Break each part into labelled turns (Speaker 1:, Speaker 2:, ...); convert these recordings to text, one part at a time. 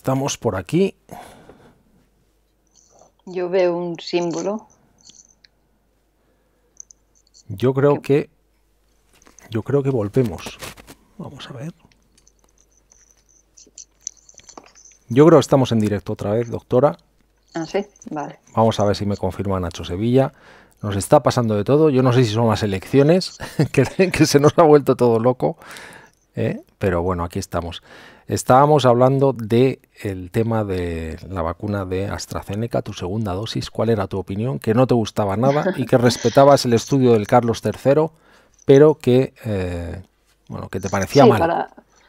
Speaker 1: Estamos por aquí.
Speaker 2: Yo veo un símbolo.
Speaker 1: Yo creo que yo creo que volvemos. Vamos a ver. Yo creo que estamos en directo otra vez, doctora.
Speaker 2: Ah, sí, vale.
Speaker 1: Vamos a ver si me confirma Nacho Sevilla. Nos está pasando de todo. Yo no sé si son las elecciones, que, que se nos ha vuelto todo loco. ¿eh? pero bueno, aquí estamos. Estábamos hablando del el tema de la vacuna de AstraZeneca, tu segunda dosis, cuál era tu opinión, que no te gustaba nada y que respetabas el estudio del Carlos III, pero que, eh, bueno, que te parecía mal.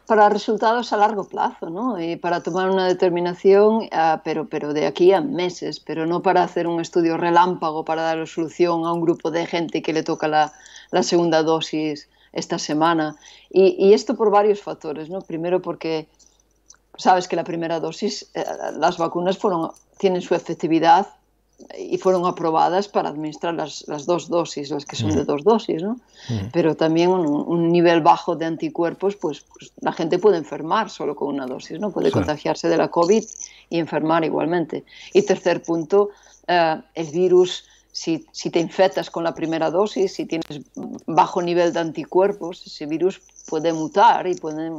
Speaker 2: Para resultados a largo plazo, ¿no? Y para tomar una determinación, ah, pero, pero de aquí a meses, pero no para hacer un estudio relámpago para dar solución a un grupo de gente que le toca la segunda dosis esta semana. Y, esto por varios factores, ¿no? Primero porque sabes que la primera dosis, eh, las vacunas tienen su efectividad y fueron aprobadas para administrar las, dos dosis, las que son de mm. dos dosis, ¿no? Mm. Pero también un, nivel bajo de anticuerpos, pues, pues, la gente puede enfermar solo con una dosis, ¿no? Puede contagiarse de la COVID y enfermar igualmente. Y tercer punto, eh, el virus si, si, te infectas con la primera dosis, si tienes bajo nivel de anticuerpos, ese virus puede mutar y pueden,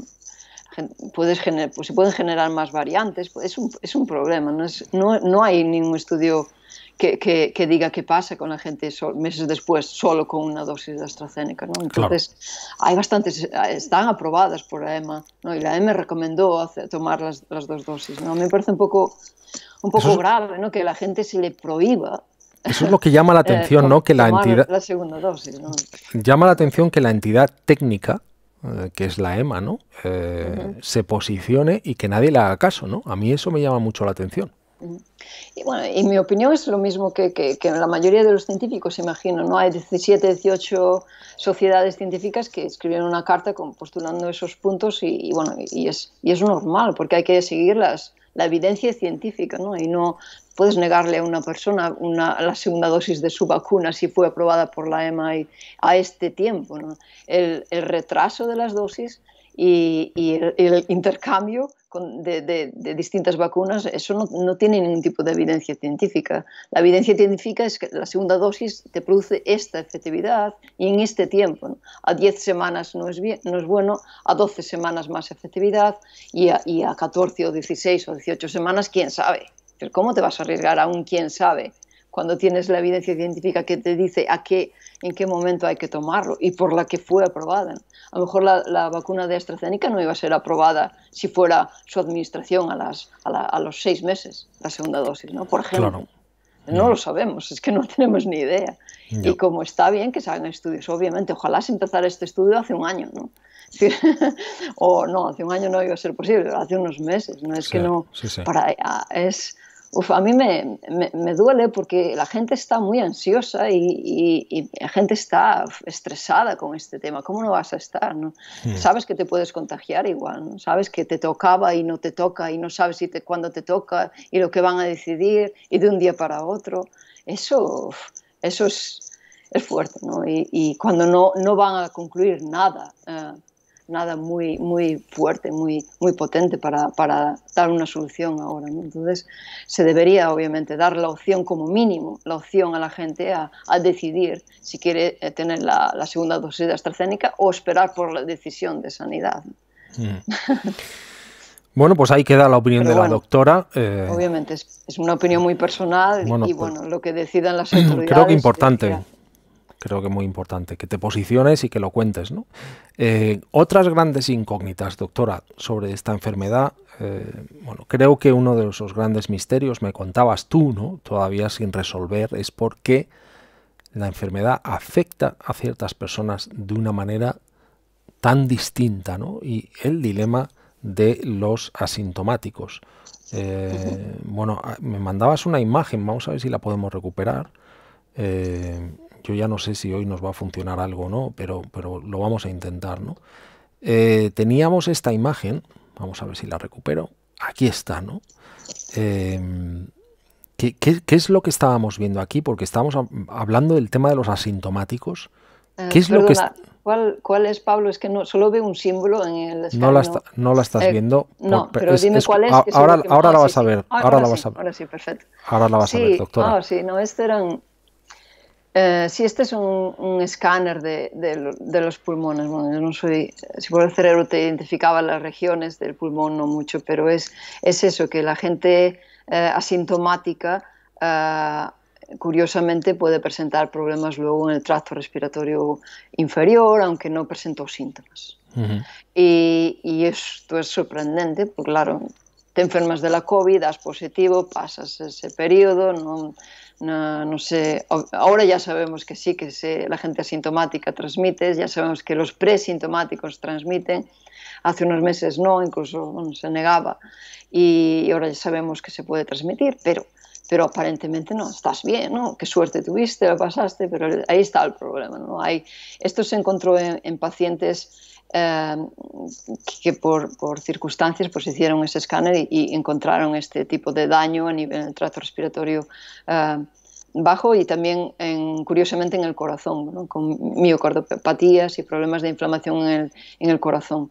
Speaker 2: puedes generar pues se pueden generar más variantes. Es un, es un problema, no, no, hay ningún estudio que, que, que, diga qué pasa con la gente meses después solo con una dosis de AstraZeneca. ¿no? Entonces, hay bastantes, están aprobadas por la EMA ¿no? y la EMA recomendó tomar las, las, dos dosis. ¿no? Me parece un poco, un poco grave ¿no? que la gente se le prohíba
Speaker 1: eso es lo que llama la eh, atención, ¿no? Que la entidad... Llama la atención que la entidad técnica, eh, que es la EMA, ¿no? Eh, se posicione y que nadie le haga caso, ¿no? A mí eso me llama mucho la atención.
Speaker 2: Y bueno, y mi opinión es lo mismo que, la mayoría de los científicos, imagino, ¿no? Hay 17, 18 sociedades científicas que escribieron una carta postulando esos puntos y, bueno, y es, es normal porque hay que seguir las, la evidencia científica, ¿no? Y no, puedes negarle a una persona la segunda dosis de su vacuna si fue aprobada por la EMA a este tiempo. El, retraso de las dosis y, el, intercambio de, distintas vacunas, eso no, tiene ningún tipo de evidencia científica. La evidencia científica es que la segunda dosis te produce esta efectividad y en este tiempo. A 10 semanas no es, bueno, a 12 semanas más efectividad y a, y a 14 o 16 o 18 semanas, quién sabe. ¿cómo te vas a arriesgar a un quién sabe cuando tienes la evidencia científica que te dice a qué, en qué momento hay que tomarlo y por la que fue aprobada? A lo mejor la, la vacuna de AstraZeneca no iba a ser aprobada si fuera su administración a, las, a, los seis meses, la segunda dosis, ¿no? Por ejemplo. No lo mm. sabemos, es que no tenemos ni idea. Y como está bien que se hagan estudios, obviamente, ojalá se empezara este estudio hace un año, ¿no? o no, hace un año no iba a ser posible, hace unos meses, ¿no? Es que no, para, es, Uf, a mí me, me, duele porque la gente está muy ansiosa y, la gente está estresada con este tema. ¿Cómo no vas a estar? No? Hmm. Sabes que te puedes contagiar igual, ¿no? sabes que te tocaba y no te toca y no sabes si te, cuándo te toca y lo que van a decidir y de un día para otro. Eso, eso es, es fuerte ¿no? Y, cuando no, no van a concluir nada. Eh, nada muy, muy fuerte, muy, muy potente para, para dar una solución ahora. Entonces, se debería obviamente dar la opción como mínimo, la opción a la gente a, a decidir si quiere eh, tener la, segunda dosis de AstraZeneca o esperar por la decisión de sanidad.
Speaker 1: Mm. Bueno, pues ahí queda la opinión de la doctora. Eh.
Speaker 2: Obviamente, es, una opinión muy personal y pues bueno, lo que decidan las autoridades. Creo que importante
Speaker 1: creo que es muy importante, que te posiciones y que lo cuentes. Eh, otras grandes incógnitas, doctora, sobre esta enfermedad. Eh, bueno, creo que uno de esos grandes misterios, me contabas tú, ¿no? todavía sin resolver, es por qué la enfermedad afecta a ciertas personas de una manera tan distinta, ¿no? Y el dilema de los asintomáticos. Eh, bueno, me mandabas una imagen, vamos a ver si la podemos recuperar. Eh, yo ya no sé si hoy nos va a funcionar algo o no, pero, pero lo vamos a intentar, ¿no? Eh, teníamos esta imagen, vamos a ver si la recupero, aquí está, ¿no? Em, ¿qué, es lo que estábamos viendo aquí? Porque estábamos hablando del tema de los asintomáticos. Eh, ¿Qué es lo que
Speaker 2: ¿cuál, ¿Cuál es, Pablo? Es que no, solo veo un símbolo en el no, la estás eh, viendo. No, pero dime cuál es. ahora, ahora la vas a ver. Ahora, la sí, perfecto.
Speaker 1: Ahora la vas a ver, doctora. Ah,
Speaker 2: sí, no, este eran eh, si este es un, escáner de, los pulmones, bueno, yo no soy, si por el cerebro te identificaba las regiones del pulmón, no mucho, pero es, es eso, que la gente eh, asintomática eh, curiosamente puede presentar problemas luego en el tracto respiratorio inferior, aunque no presentó síntomas. y, y, esto es sorprendente, porque claro, te enfermas de la COVID, das positivo, pasas ese periodo, no, no, no, sé, ahora ya sabemos que sí, que la gente asintomática transmite, ya sabemos que los presintomáticos transmiten, hace unos meses no, incluso se negaba, y ahora ya sabemos que se puede transmitir, pero pero aparentemente no, estás bien, ¿no? Qué suerte tuviste, lo pasaste, pero ahí está el problema, ¿no? Hay, esto se encontró en, pacientes eh, que por, por, circunstancias pues hicieron ese escáner y, encontraron este tipo de daño a nivel del trato respiratorio eh, bajo y también curiosamente en el corazón, ¿no? con miocardiopatías y problemas de inflamación en el, en el corazón.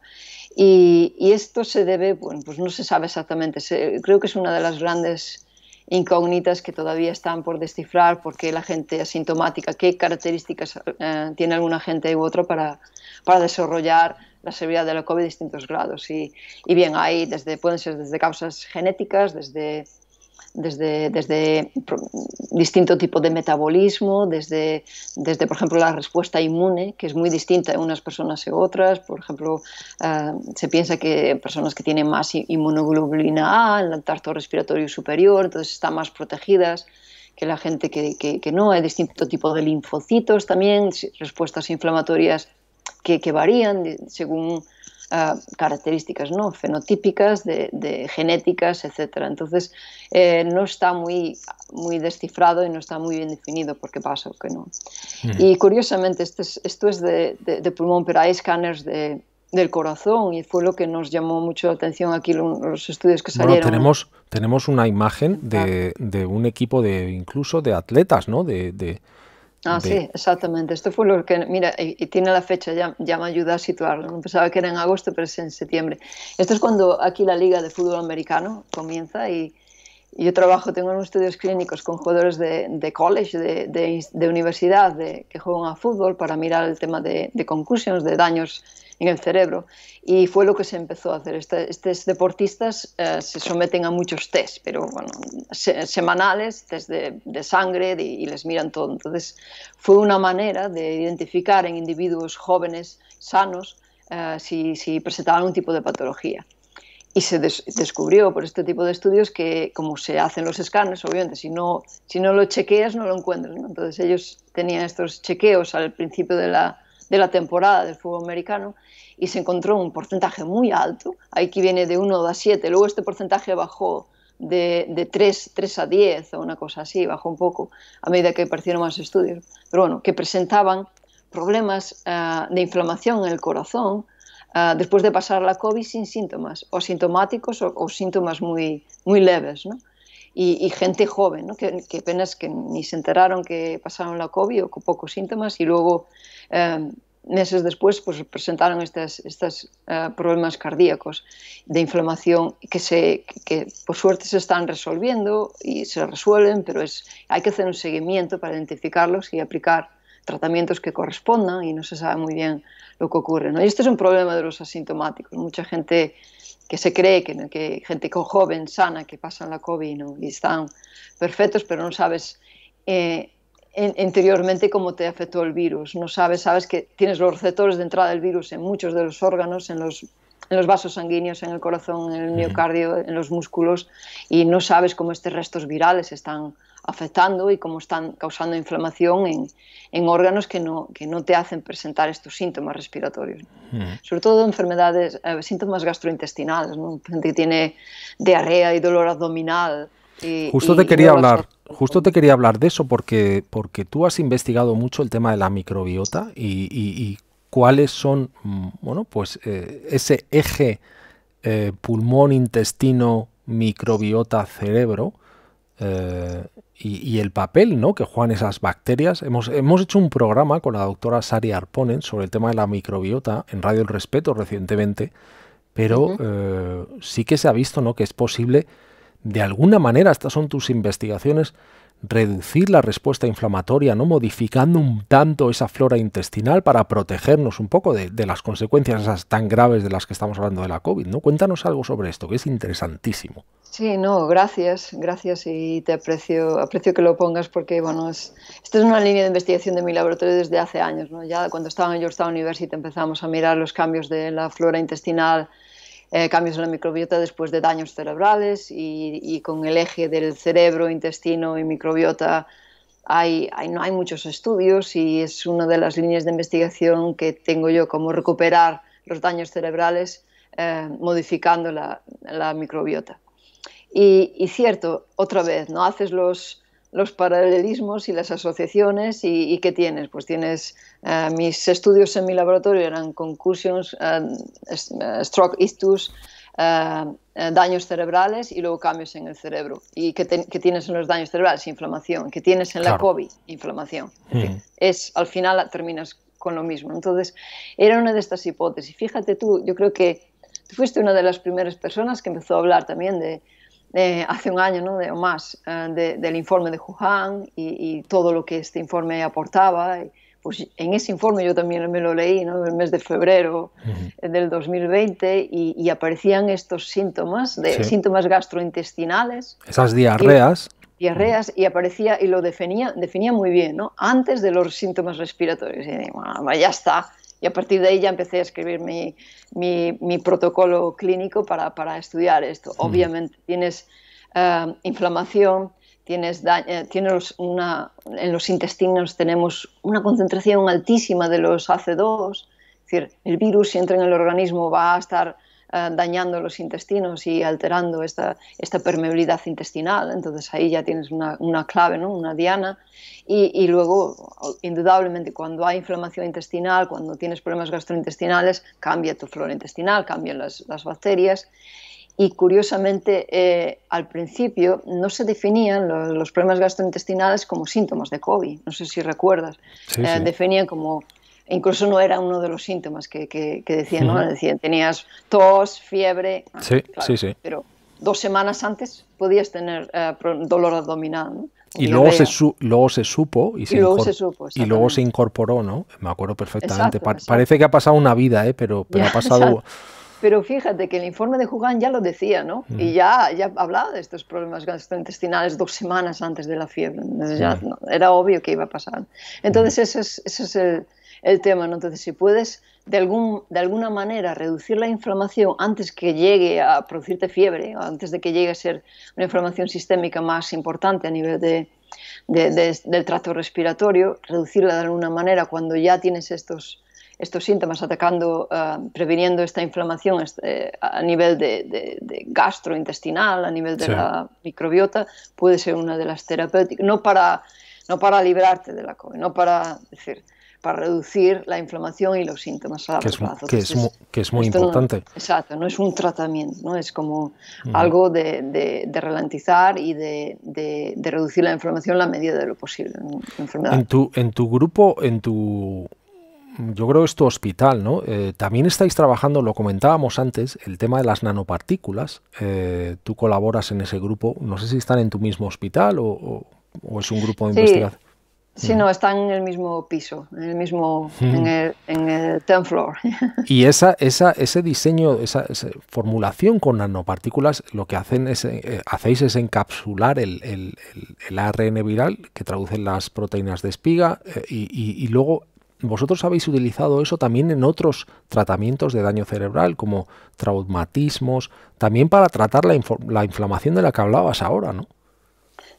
Speaker 2: Y, esto se debe, bueno, pues no se sabe exactamente, creo que es una de las grandes incógnitas que todavía están por descifrar, por qué la gente asintomática, qué características eh, tiene alguna gente u otra para, para desarrollar la severidad de la COVID distintos grados. Y, bien, ahí desde, pueden ser desde causas genéticas, desde desde, distinto tipo de metabolismo, desde, desde, por ejemplo, la respuesta inmune, que es muy distinta en unas personas y otras. Por ejemplo, ah, se piensa que personas que tienen más inmunoglobulina A en el tracto respiratorio superior, entonces están más protegidas que la gente que, no. Hay distinto tipo de linfocitos también, respuestas inflamatorias que varían según características ¿no? fenotípicas, de, genéticas, etc. Entonces, eh, no está muy, muy descifrado y no está muy bien definido por qué pasa o qué no. Y curiosamente, esto es, esto es de, pulmón, pero hay escáneres de, del corazón y fue lo que nos llamó mucho la atención aquí los estudios que salieron. Bueno, tenemos,
Speaker 1: tenemos una imagen de, de un equipo de incluso de atletas, ¿no? de,
Speaker 2: Ah, sí, exactamente. Esto fue lo que, mira, y, tiene la fecha, ya, ya, me ayuda a situarlo. No Pensaba que era en agosto, pero es en septiembre. Esto es cuando aquí la Liga de Fútbol Americano comienza y, yo trabajo, tengo unos estudios clínicos con jugadores de, college, de, de universidad, que juegan a fútbol para mirar el tema de, conclusiones, de daños en el cerebro. Y fue lo que se empezó a hacer. Este, estos deportistas eh, se someten a muchos test, pero bueno, semanales, test de, sangre y les miran todo. Entonces fue una manera de identificar en individuos jóvenes, sanos, eh, si, si presentaban un tipo de patología y se descubrió por este tipo de estudios que como se hacen los escáneres, obviamente, si no, si no lo chequeas no lo encuentras. Entonces ellos tenían estos chequeos al principio de la, temporada del fútbol americano y se encontró un porcentaje muy alto, ahí que viene de 1 a 7, luego este porcentaje bajó de, de 3, a 10 o una cosa así, bajó un poco a medida que aparecieron más estudios, pero bueno, que presentaban problemas ah, de inflamación en el corazón Ah, después de pasar la COVID sin síntomas, o sintomáticos o, síntomas muy, muy leves, ¿no? Y, gente joven, ¿no? que, apenas que ni se enteraron que pasaron la COVID o con pocos síntomas y luego em, meses después pues, presentaron estos estas, eh, problemas cardíacos de inflamación que, se, por suerte se están resolviendo y se resuelven, pero es, hay que hacer un seguimiento para identificarlos y aplicar tratamientos que correspondan y no se sabe muy bien lo que ocurre. Y este es un problema de los asintomáticos. Mucha gente que se cree que, gente joven, sana, que pasan la COVID y están perfectos, pero no sabes anteriormente eh, interiormente cómo te afectó el virus. No sabes, sabes que tienes los receptores de entrada del virus en muchos de los órganos, en los en los vasos sanguíneos, en el corazón, en el miocardio, en los músculos, y no sabes cómo estos restos virales están afectando y cómo están causando inflamación en, órganos que no, que no te hacen presentar estos síntomas respiratorios. Sobre todo enfermedades, eh, síntomas gastrointestinales, gente que tiene diarrea y dolor abdominal. justo te quería hablar,
Speaker 1: justo te quería hablar de eso porque, porque tú has investigado mucho el tema de la microbiota y, y cuáles son, mm, bueno, pues eh, ese eje eh, pulmón, intestino, microbiota, cerebro eh, y, el papel que juegan esas bacterias. Hemos, hecho un programa con la doctora Sari Arponen sobre el tema de la microbiota en Radio El Respeto recientemente, pero sí que se ha visto ¿no? que es posible, de alguna manera, estas son tus investigaciones, reducir la respuesta inflamatoria, ¿no? modificando un tanto esa flora intestinal para protegernos un poco de, las consecuencias tan graves de las que estamos hablando de la COVID. ¿no? Cuéntanos algo sobre esto, que es interesantísimo.
Speaker 2: Sí, no, gracias, gracias y te aprecio, aprecio que lo pongas porque, bueno, es, esta es una línea de investigación de mi laboratorio desde hace años, ¿no? Ya cuando estaba en Georgetown University empezamos a mirar los cambios de la flora intestinal, eh, cambios en la microbiota después de daños cerebrales y, con el eje del cerebro, intestino y microbiota hay, no hay muchos estudios y es una de las líneas de investigación que tengo yo, como recuperar los daños cerebrales eh, modificando la, microbiota. y, cierto, otra vez, ¿no? haces los, los paralelismos y las asociaciones y, qué tienes. Pues tienes eh, mis estudios en mi laboratorio eran concussions, eh, eh, stroke issues, daños cerebrales y luego cambios en el cerebro. ¿Y qué, tienes en los daños cerebrales? Inflamación. ¿Qué tienes en la COVID? Inflamación. Es, al final terminas con lo mismo. Entonces, era una de estas hipótesis. Fíjate tú, yo creo que fuiste una de las primeras personas que empezó a hablar también de, eh, hace un año ¿no? de, o más eh, del informe de Wuhan y, todo lo que este informe aportaba. Pues en ese informe yo también me lo leí, ¿no? el mes de febrero eh, del 2020, y, aparecían estos síntomas, de, síntomas gastrointestinales.
Speaker 1: Esas diarreas.
Speaker 2: diarreas, y aparecía, y lo definía, definía muy bien, ¿no? antes de los síntomas respiratorios. Y ah, ya está, y a partir de ahí ya empecé a escribir mi, mi, protocolo clínico para, estudiar esto. Obviamente tienes eh, inflamación, tienes, eh, tienes una, en los intestinos tenemos una concentración altísima de los AC2, es decir, el virus si entra en el organismo va a estar eh, dañando los intestinos y alterando esta, esta permeabilidad intestinal. Entonces ahí ya tienes una, clave, ¿no? una diana. Y, luego, indudablemente, cuando hay inflamación intestinal, cuando tienes problemas gastrointestinales, cambia tu flora intestinal, cambian las, bacterias. Y curiosamente, eh, al principio no se definían los, problemas gastrointestinales como síntomas de COVID. No sé si recuerdas. Eh, definían como e incluso no era uno de los síntomas que, decían, ¿no? Decían, tenías tos, fiebre.
Speaker 1: Ah, sí, sí, sí.
Speaker 2: Pero dos semanas antes podías tener eh, dolor abdominal. Y luego se,
Speaker 1: supo y, luego se incorporó, ¿no? Me acuerdo perfectamente. Parece que ha pasado una vida, ¿eh? pero, ha pasado...
Speaker 2: Pero fíjate que el informe de jugán ya lo decía, ¿no? Y ya, ya hablaba de estos problemas gastrointestinales dos semanas antes de la fiebre. era obvio que iba a pasar. Entonces ese es el el tema. Entonces, si puedes de, algún, de alguna manera reducir la inflamación antes que llegue a producirte fiebre, antes de que llegue a ser una inflamación sistémica más importante a nivel de, del tracto respiratorio, reducirla de alguna manera cuando ya tienes estos, estos síntomas, atacando, eh, previniendo esta inflamación eh, a nivel de, gastrointestinal, a nivel de la microbiota, puede ser una de las terapéuticas, no para, no para librarte de la COVID, no para decir para reducir la inflamación y los síntomas a largo que es,
Speaker 1: Que es, muy importante.
Speaker 2: exacto, no es un tratamiento, ¿no? es como algo de, de, de, ralentizar y de, de, reducir la inflamación la medida de lo posible. En,
Speaker 1: tu, en tu grupo, en tu yo creo que es tu hospital, ¿no? Eh, también estáis trabajando, lo comentábamos antes, el tema de las nanopartículas. Eh, tú colaboras en ese grupo, no sé si están en tu mismo hospital o, o, es un grupo de investigación. Sí, no,
Speaker 2: están en el mismo piso, en el mismo, en hmm. el, ten floor.
Speaker 1: Y esa, esa, ese diseño, esa, formulación con nanopartículas, lo que hacen es, eh, eh, hacéis es encapsular el, el, ARN viral que traducen las proteínas de espiga eh, y, luego vosotros habéis utilizado eso también en otros tratamientos de daño cerebral, como traumatismos, también para tratar la, la inflamación de la que hablabas ahora, ¿no?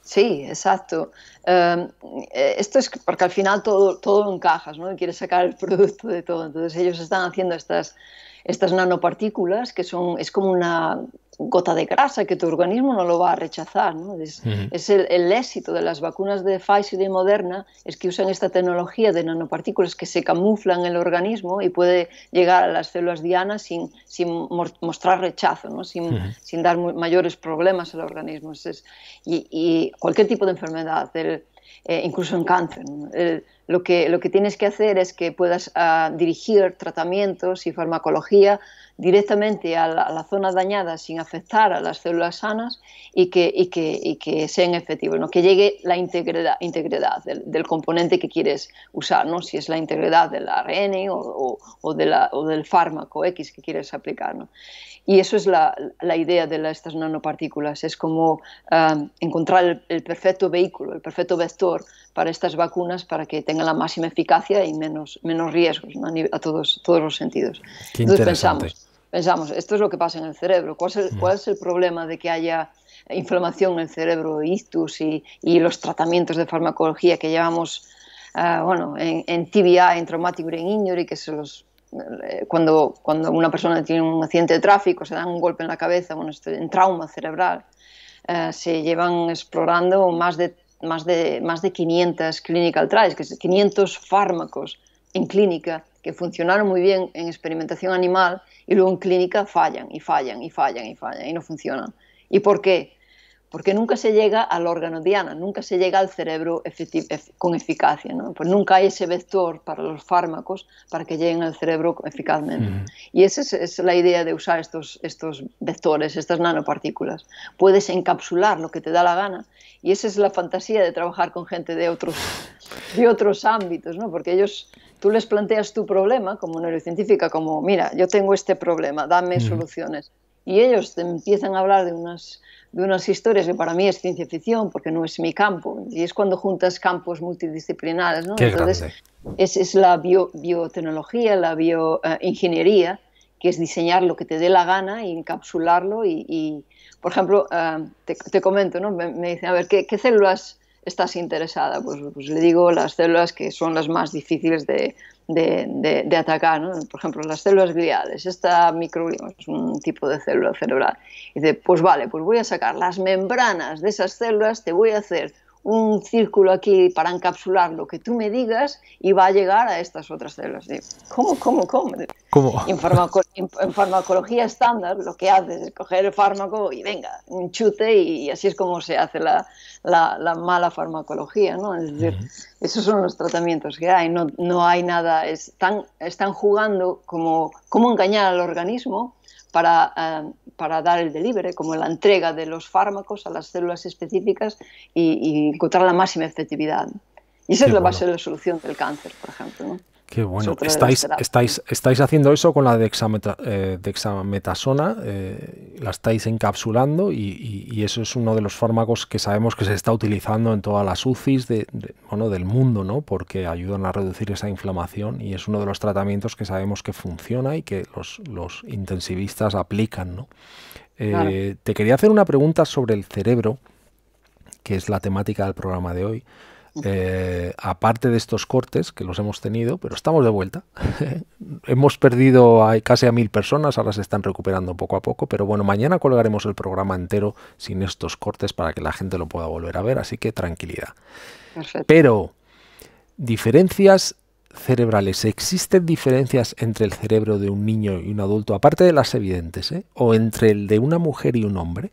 Speaker 2: Sí, exacto. Em, eh, esto es porque al final todo, todo encajas, ¿no? Y quieres sacar el producto de todo. Entonces ellos están haciendo estas, estas nanopartículas que son, es como una gota de grasa que tu organismo no lo va a rechazar. ¿no? Es, el, éxito de las vacunas de Pfizer y Moderna, es que usan esta tecnología de nanopartículas que se camuflan en el organismo y puede llegar a las células dianas sin, sin mostrar rechazo, ¿no? sin, sin, dar mayores problemas al organismo. Es, y, cualquier tipo de enfermedad, eh, incluso en cáncer. Lo que, lo que tienes que hacer es que puedas ah, dirigir tratamientos y farmacología directamente a la, zona dañada sin afectar a las células sanas y que, y que, y que sean efectivos, que llegue la integridad, integridad del, componente que quieres usar, ¿no? si es la integridad del ARN o, o, o del fármaco X que quieres aplicar. ¿no? Y eso es la, la idea de estas nanopartículas, es como ah, encontrar el perfecto vehículo, el perfecto vector para estas vacunas para que tengan la máxima eficacia y menos, menos riesgos a, todos, todos los sentidos.
Speaker 1: Entonces pensamos,
Speaker 2: pensamos, esto es lo que pasa en el cerebro. ¿Cuál es el, cuál es el problema de que haya inflamación en el cerebro, ictus y, y los tratamientos de farmacología que llevamos ah, bueno, en, en TBI, en Traumatic Brain Injury, que se los eh, cuando, cuando una persona tiene un accidente de tráfico, se da un golpe en la cabeza, bueno, en trauma cerebral, eh, se llevan explorando más de más de, más de 500 clinical trials, que 500 fármacos en clínica que funcionaron muy bien en experimentación animal y luego en clínica fallan y fallan y fallan y fallan y no funcionan. ¿Y por qué? porque nunca se llega al órgano diana, nunca se llega al cerebro con eficacia, ¿no? pues nunca hay ese vector para los fármacos para que lleguen al cerebro eficazmente. Y esa es, la idea de usar estos, estos vectores, estas nanopartículas. Puedes encapsular lo que te da la gana y esa es la fantasía de trabajar con gente de otros, de otros ámbitos, ¿no? porque ellos tú les planteas tu problema como neurocientífica, como, mira, yo tengo este problema, dame soluciones. Y ellos te empiezan a hablar de unas de unas historias que para mí es ciencia ficción porque no es mi campo y es cuando juntas campos multidisciplinares ¿no? entonces es, es, la biotecnología la bioingeniería eh, que es diseñar lo que te dé la gana y encapsularlo y, y por ejemplo eh, te, comento no me, dicen a ver qué, células estás interesada pues, pues, le digo las células que son las más difíciles de de, atacar, por ejemplo, las células gliales, esta microglia es un tipo de célula cerebral. Y dice, pues vale, pues voy a sacar las membranas de esas células, te voy a hacer un círculo aquí para encapsular lo que tú me digas y va a llegar a estas otras células. cómo, cómo? cómo En, farmacología estándar lo que haces es coger el fármaco y venga, un chute y, así es como se hace la, la, mala farmacología, ¿no? Es decir, esos son los tratamientos que hay, no, no hay nada, están, están jugando como cómo engañar al organismo eh, para, dar el delivery, como la entrega de los fármacos a las células específicas y, encontrar la máxima efectividad. Y esa es la base de la solución del cáncer, por ejemplo.
Speaker 1: Qué bueno. estáis, estáis, estáis haciendo eso con la eh, dexametasona, eh, la estáis encapsulando y, eso es uno de los fármacos que sabemos que se está utilizando en todas las UCIs de, del mundo, ¿no? porque ayudan a reducir esa inflamación y es uno de los tratamientos que sabemos que funciona y que los, intensivistas aplican. Eh, te quería hacer una pregunta sobre el cerebro, que es la temática del programa de hoy. Eh, aparte de estos cortes que los hemos tenido, pero estamos de vuelta. hemos perdido casi a mil personas, ahora se están recuperando poco a poco, pero bueno, mañana colgaremos el programa entero sin estos cortes para que la gente lo pueda volver a ver, así que tranquilidad. Pero, diferencias cerebrales. ¿Existen diferencias entre el cerebro de un niño y un adulto, aparte de las evidentes, eh? o entre el de una mujer y un hombre?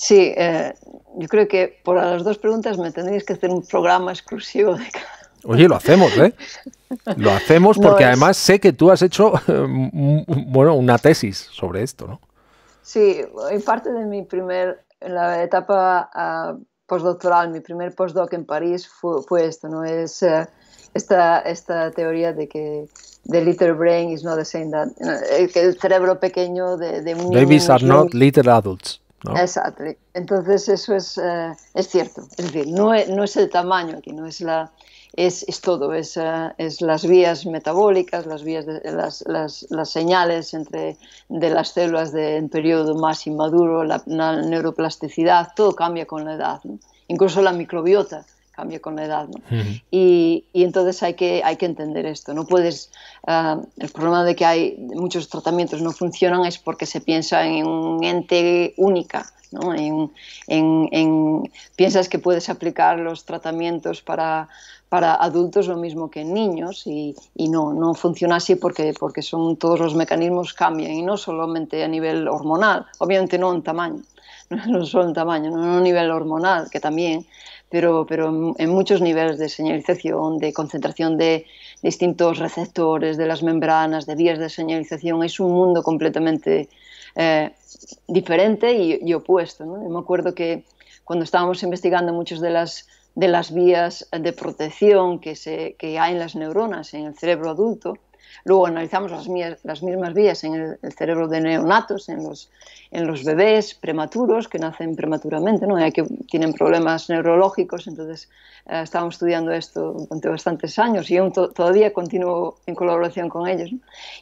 Speaker 2: Sí, eh, yo creo que por las dos preguntas me tendrías que hacer un programa exclusivo
Speaker 1: Oye, lo hacemos, ¿eh? Lo hacemos porque además sé que tú has hecho, eh, mm, bueno, una tesis sobre esto, ¿no?
Speaker 2: Sí, en parte de mi primer, en la etapa ah, postdoctoral, mi primer postdoc en París fue, fue esto, ¿no? Es eh, esta, esta teoría de que the little brain is not the same que el cerebro pequeño de, de un Babies are not
Speaker 1: little adults.
Speaker 2: Exacto. Entonces eso es, eh, cierto. Es decir, no es, no el tamaño aquí, no es Es, todo, es, eh, es las vías metabólicas, las vías las, señales entre, de las células de, en periodo más inmaduro, la, neuroplasticidad, todo cambia con la edad, incluso la microbiota cambia con la edad. y, entonces hay que, hay que entender esto. No puedes, ah, el problema de que hay muchos tratamientos no funcionan es porque se piensa en un ente única. ¿no? En, piensas que puedes aplicar los tratamientos para, para adultos lo mismo que en niños y, no, no funciona así porque, porque son, todos los mecanismos cambian y no solamente a nivel hormonal, obviamente no en tamaño, no, solo en tamaño, no a nivel hormonal, que también, pero, pero en muchos niveles de señalización, de concentración de distintos receptores, de las membranas, de vías de señalización, es un mundo completamente eh, diferente y, opuesto. ¿no? me acuerdo que cuando estábamos investigando muchas de las, de las vías de protección que, se, que hay en las neuronas, en el cerebro adulto, Luego analizamos las, mismas vías en el, cerebro de neonatos, en los, bebés prematuros que nacen prematuramente, ¿no? que tienen problemas neurológicos. Entonces, eh, estábamos estudiando esto durante bastantes años y aún todavía continúo en colaboración con ellos.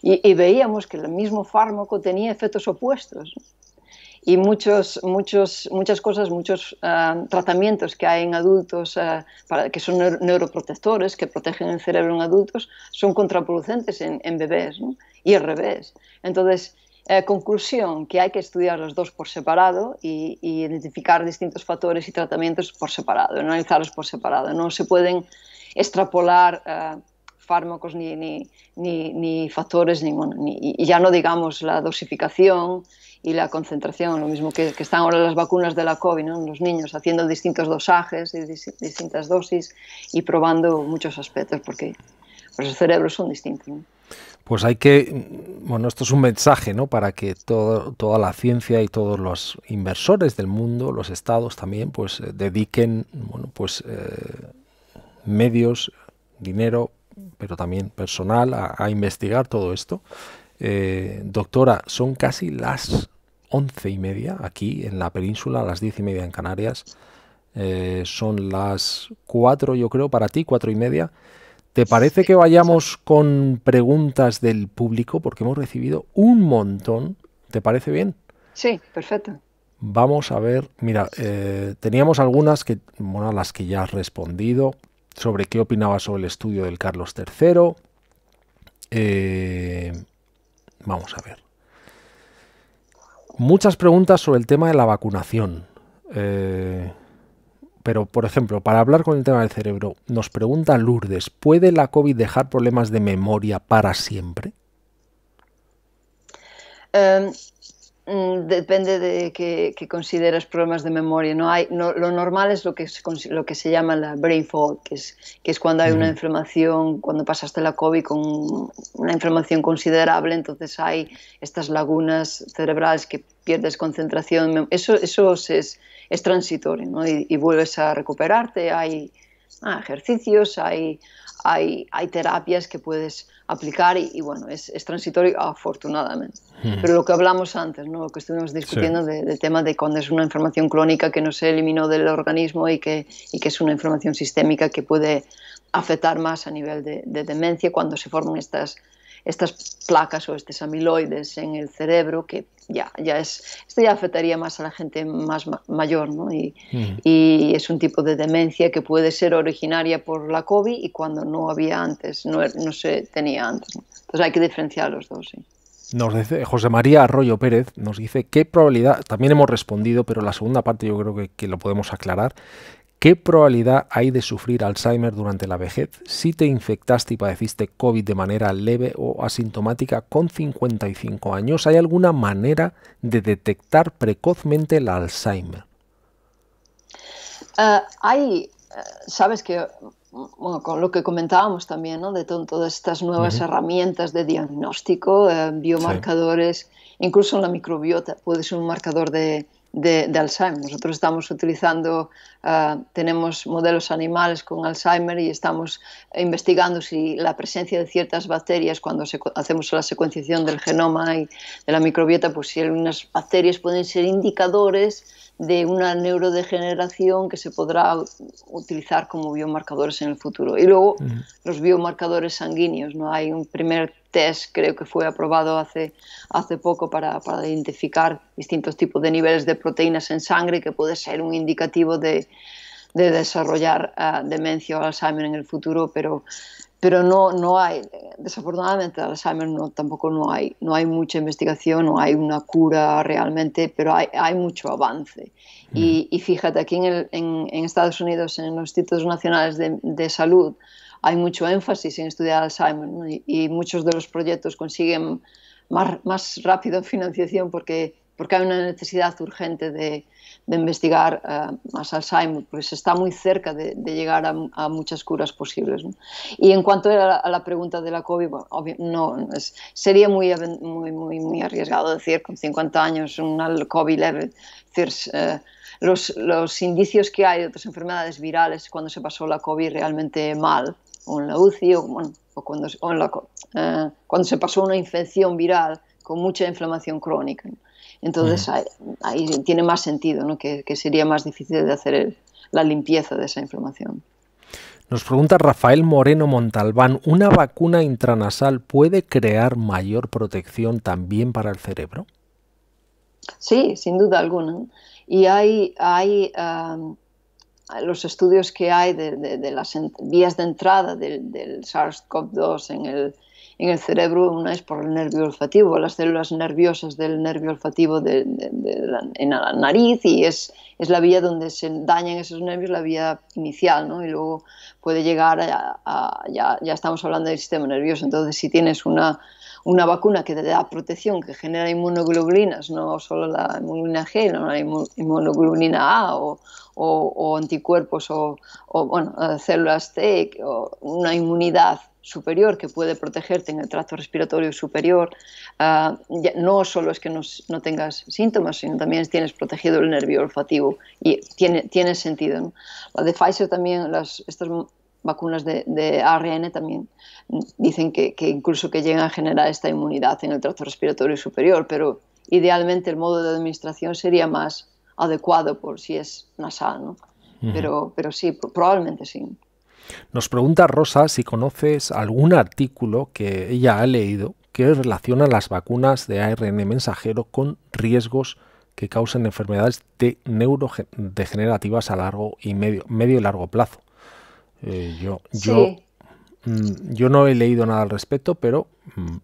Speaker 2: Y, veíamos que el mismo fármaco tenía efectos opuestos y muchos, muchos, muchas cosas, muchos ah, tratamientos que hay en adultos ah, para, que son neuroprotectores, que protegen el cerebro en adultos, son contraproducentes en, bebés y al revés. Entonces, eh, conclusión, que hay que estudiar los dos por separado y, identificar distintos factores y tratamientos por separado, analizarlos por separado. No se pueden extrapolar ah, fármacos ni, ni, ni, factores, y ya no digamos la dosificación, y la concentración, lo mismo que, están ahora las vacunas de la COVID, ¿no? los niños haciendo distintos dosajes y distintas dosis y probando muchos aspectos, porque pues, los cerebros son distintos.
Speaker 1: Pues hay que, bueno, esto es un mensaje, ¿no? Para que toda la ciencia y todos los inversores del mundo, los estados también, pues eh, dediquen, bueno, pues eh, medios, dinero, pero también personal a investigar todo esto eh, doctora, son casi las once y media aquí en la península, las diez y media en Canarias. Eh, son las cuatro, yo creo, para ti, cuatro y media. ¿Te parece que vayamos con preguntas del público? Porque hemos recibido un montón. ¿Te parece bien?
Speaker 2: Sí, perfecto.
Speaker 1: Vamos a ver, mira, eh, teníamos algunas que, bueno, las que ya has respondido, sobre qué opinabas sobre el estudio del Carlos III. Eh, Vamos a ver. Muchas preguntas sobre el tema de la vacunación. Eh, pero, por ejemplo, para hablar con el tema del cerebro, nos pregunta Lourdes, ¿puede la COVID dejar problemas de memoria para siempre?
Speaker 2: Em, Mm, depende de que, consideras problemas de memoria. No hay, lo normal es lo que, lo que se llama la brain fog, que es, que es cuando hay una inflamación, cuando pasaste la COVID con una inflamación considerable, entonces hay estas lagunas cerebrales que pierdes concentración. Eso, es, transitorio y, vuelves a recuperarte. Hay ah, ejercicios, hay, hay, terapias que puedes aplicar y, bueno, es, transitorio afortunadamente. Pero lo que hablamos antes, ¿no? lo que estuvimos discutiendo del tema de cuando es una información crónica que no se eliminó del organismo y que, y que es una información sistémica que puede afectar más a nivel de, de demencia cuando se forman estas estas placas o estos amiloides en el cerebro que ya, ya es, esto ya afectaría más a la gente más mayor, ¿no? Mm. Y, es un tipo de demencia que puede ser originaria por la COVID y cuando no había antes, no, er, se tenía antes. Entonces hay que diferenciar los dos, sí.
Speaker 1: Nos dice José María Arroyo Pérez, nos dice qué probabilidad, también hemos respondido, pero la segunda parte yo creo que, que lo podemos aclarar, ¿Qué probabilidad hay de sufrir Alzheimer durante la vejez si te infectaste y padeciste COVID de manera leve o asintomática con 55 años? ¿Hay alguna manera de detectar precozmente el Alzheimer?
Speaker 2: Eh, hay, eh, sabes que, bueno, con lo que comentábamos también, ¿no? de todas estas nuevas herramientas de diagnóstico, eh, biomarcadores, incluso en la microbiota puede ser un marcador de, de, Alzheimer. Nosotros estamos utilizando, eh, tenemos modelos animales con Alzheimer y estamos investigando si la presencia de ciertas bacterias, cuando hacemos la secuenciación del genoma y de la microbiota, pues si algunas bacterias pueden ser indicadores de una neurodegeneración que se podrá utilizar como biomarcadores en el futuro. Y luego los biomarcadores sanguíneos, ¿no? Hay un primer test creo que fue aprobado hace, hace poco para, para, identificar distintos tipos de niveles de proteínas en sangre que puede ser un indicativo de, de desarrollar eh, demencia o Alzheimer en el futuro, pero, pero no, no hay, desafortunadamente Alzheimer no, tampoco no hay, no hay mucha investigación, no hay una cura realmente, pero hay, hay mucho avance. Y, mm. fíjate, aquí en, en, Estados Unidos, en los institutos nacionales de, de salud, hay mucho énfasis en estudiar Alzheimer y, muchos de los proyectos consiguen más, más rápido financiación porque, porque hay una necesidad urgente de, investigar eh, más Alzheimer, porque se está muy cerca de, llegar a, muchas curas posibles. Y en cuanto a la, pregunta de la COVID, no, sería muy, muy, muy, arriesgado decir con 50 años una COVID leve. Eh, los, los, indicios que hay de otras enfermedades virales cuando se pasó la COVID realmente mal o en la UCI o, cuando, eh, cuando se pasó una infección viral con mucha inflamación crónica. Entonces ahí, tiene más sentido, ¿no? que, sería más difícil de hacer la limpieza de esa inflamación.
Speaker 1: Nos pregunta Rafael Moreno Montalbán, ¿una vacuna intranasal puede crear mayor protección también para el cerebro?
Speaker 2: Sí, sin duda alguna. Y hay, hay los estudios que hay de, de, las vías de entrada del, del SARS-CoV-2 en el, en el, cerebro, una es por el nervio olfativo, las células nerviosas del nervio olfativo de, en la nariz y es, es, la vía donde se dañan esos nervios, la vía inicial, ¿no? y luego puede llegar a, ya, ya estamos hablando del sistema nervioso, entonces si tienes una, una vacuna que te da protección, que genera inmunoglobulinas, no solo la inmunoglobulina G, no la inmunoglobulina A o, o, anticuerpos o, bueno, eh, células T o una inmunidad superior que puede protegerte en el tracto respiratorio superior, ah, no solo es que no, tengas síntomas, sino también tienes protegido el nervio olfativo y tiene, tiene sentido. ¿no? La de Pfizer también, las, estas vacunas de, ARN también dicen que, que, incluso que llegan a generar esta inmunidad en el tracto respiratorio superior, pero idealmente el modo de administración sería más adecuado por si es nasal, ¿no? pero, pero sí, probablemente sí.
Speaker 1: Nos pregunta Rosa si conoces algún artículo que ella ha leído que relaciona las vacunas de ARN mensajero con riesgos que causan enfermedades neurodegenerativas a largo y medio, medio y largo plazo. Eh, yo, yo, mm, yo, no he leído nada al respecto, pero... Mm.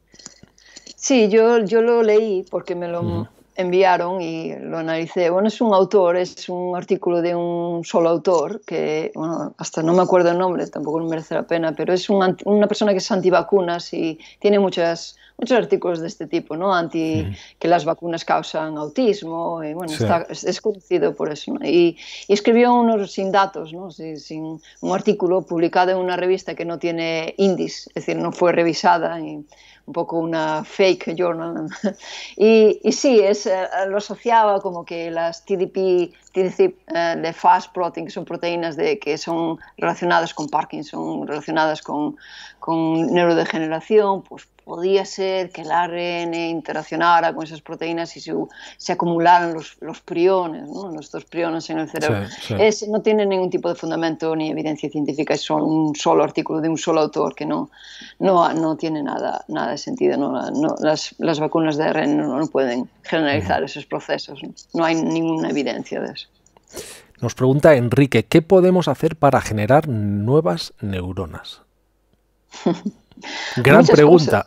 Speaker 2: Sí, yo, yo lo leí porque me lo, enviaron y lo analicé. Bueno, es un autor, es un artículo de un solo autor, que bueno, hasta no me acuerdo el nombre, tampoco merece la pena, pero es una persona que es antivacunas y tiene muchas, muchos artículos de este tipo, ¿no? Anti, que las vacunas causan autismo, y bueno, está, es, conocido por eso. Y, escribió unos sin datos, ¿no? Sin, un artículo publicado en una revista que no tiene índice, es decir, no fue revisada. Y, un poco una fake journal. y, sí, es, eh, lo asociaba como que las TDP, TDC eh, de fast protein, que son proteínas de, que son relacionadas con Parkinson, relacionadas con, con neurodegeneración, pues podía ser que el ARN interaccionara con esas proteínas y se, acumularan los, priones, ¿no? priones en el cerebro. no tiene ningún tipo de fundamento ni evidencia científica, es un solo artículo de un solo autor que no, no, no tiene nada, nada de sentido. las, vacunas de ARN no, pueden generalizar esos procesos, no hay ninguna evidencia de eso.
Speaker 1: Nos pregunta Enrique, ¿qué podemos hacer para generar nuevas neuronas? Gran pregunta.